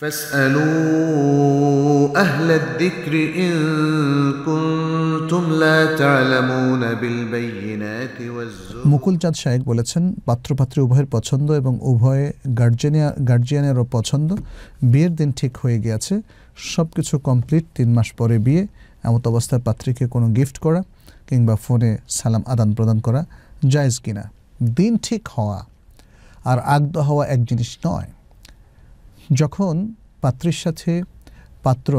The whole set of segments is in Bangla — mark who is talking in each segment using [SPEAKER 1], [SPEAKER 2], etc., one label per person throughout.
[SPEAKER 1] فاسألوا أهل الذكر إن كنتم لا تعلمون بالبينات والزبر মুকুল চাঁদ শায়েক বলেছেন পাত্রপাত্রী উভয়ের পছন্দ এবং উভয়ে গার্জিয়ানিয়া গার্জিয়ানেরও পছন্দ বিয়ের দিন ঠিক হয়ে গিয়েছে সব কিছু কমপ্লিট তিন মাস পরে বিয়ে এমত অবস্থায় পাত্রীকে কোনো গিফট করা কিংবা ফোনে সালাম আদান প্রদান করা জায়জ কিনা দিন ঠিক হওয়া আর আগ্ধ হওয়া এক জিনিস নয় যখন পাত্রের সাথে পাত্র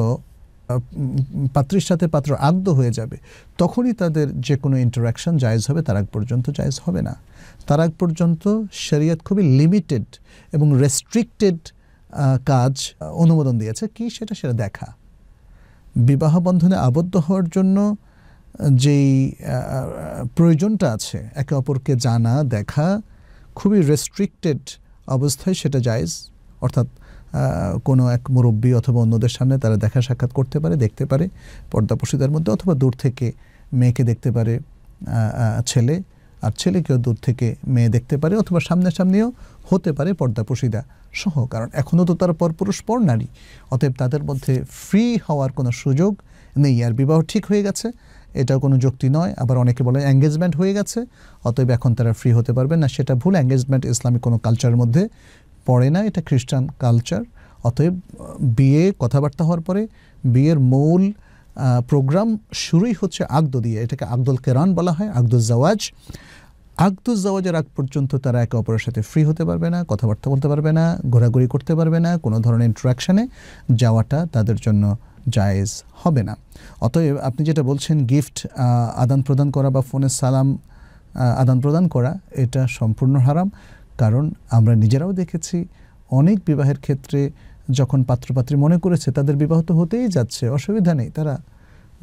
[SPEAKER 1] পাত্রের সাথে পাত্র আদ্য হয়ে যাবে তখনই তাদের যে কোনো ইন্টারাকশন জায়জ হবে তার আগ পর্যন্ত জায়জ হবে না তার আগ পর্যন্ত শরিয়ত খুবই লিমিটেড এবং রেস্ট্রিক্টেড কাজ অনুমোদন দিয়েছে কি সেটা সেটা দেখা বিবাহ বন্ধনে আবদ্ধ হওয়ার জন্য যেই প্রয়োজনটা আছে একে অপরকে জানা দেখা খুবই রেস্ট্রিক্টেড অবস্থায় সেটা জায়জ অর্থাৎ কোনো এক মুরব্বী অথবা অন্যদের সামনে তারা দেখা সাক্ষাৎ করতে পারে দেখতে পারে পর্দাপোশিতার মধ্যে অথবা দূর থেকে মেয়েকে দেখতে পারে ছেলে আর ছেলেকেও দূর থেকে মেয়ে দেখতে পারে অথবা সামনাসামনিও হতে পারে পর্দাপশিদা সহ কারণ এখনও তো তারা পরপুরুষ পর নারী অতএব তাদের মধ্যে ফ্রি হওয়ার কোনো সুযোগ নেই আর বিবাহ ঠিক হয়ে গেছে এটাও কোনো যুক্তি নয় আবার অনেকে বলে অ্যাঙ্গেজমেন্ট হয়ে গেছে অতএব এখন তারা ফ্রি হতে পারবে না সেটা ভুল অ্যাঙ্গেজমেন্ট ইসলামিক কোনো কালচারের মধ্যে পড়ে না এটা খ্রিস্টান কালচার অতএব বিয়ে কথাবার্তা হওয়ার পরে বিয়ের মূল প্রোগ্রাম শুরুই হচ্ছে আগদ দিয়ে এটাকে আগদুল কেরান বলা হয় আগদুল জাওয়াজ আগদুল জওয়াজের আগ পর্যন্ত তারা একে অপরের সাথে ফ্রি হতে পারবে না কথাবার্তা বলতে পারবে না ঘোরাঘুরি করতে পারবে না কোনো ধরনের ইন্টারাকশানে যাওয়াটা তাদের জন্য জায়েজ হবে না অতএব আপনি যেটা বলছেন গিফট আদান প্রদান করা বা ফোনে সালাম আদান প্রদান করা এটা সম্পূর্ণ হারাম কারণ আমরা নিজেরাও দেখেছি অনেক বিবাহের ক্ষেত্রে যখন পাত্রপাত্রী মনে করেছে তাদের বিবাহ তো হতেই যাচ্ছে অসুবিধা নেই তারা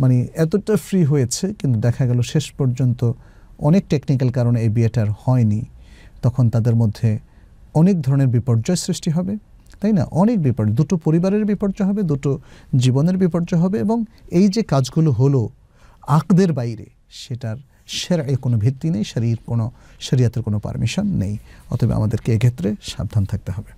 [SPEAKER 1] মানে এতটা ফ্রি হয়েছে কিন্তু দেখা গেল শেষ পর্যন্ত অনেক টেকনিক্যাল কারণে এই বিয়েটার হয়নি তখন তাদের মধ্যে অনেক ধরনের বিপর্যয় সৃষ্টি হবে তাই না অনেক বিপর্যয় দুটো পরিবারের বিপর্যয় হবে দুটো জীবনের বিপর্যয় হবে এবং এই যে কাজগুলো হলো আকদের বাইরে সেটার সেরাই কোনো ভিত্তি নেই শরীর কোনো শরীয়তের কোনো পারমিশন নেই অতএব আমাদেরকে এক্ষেত্রে সাবধান থাকতে হবে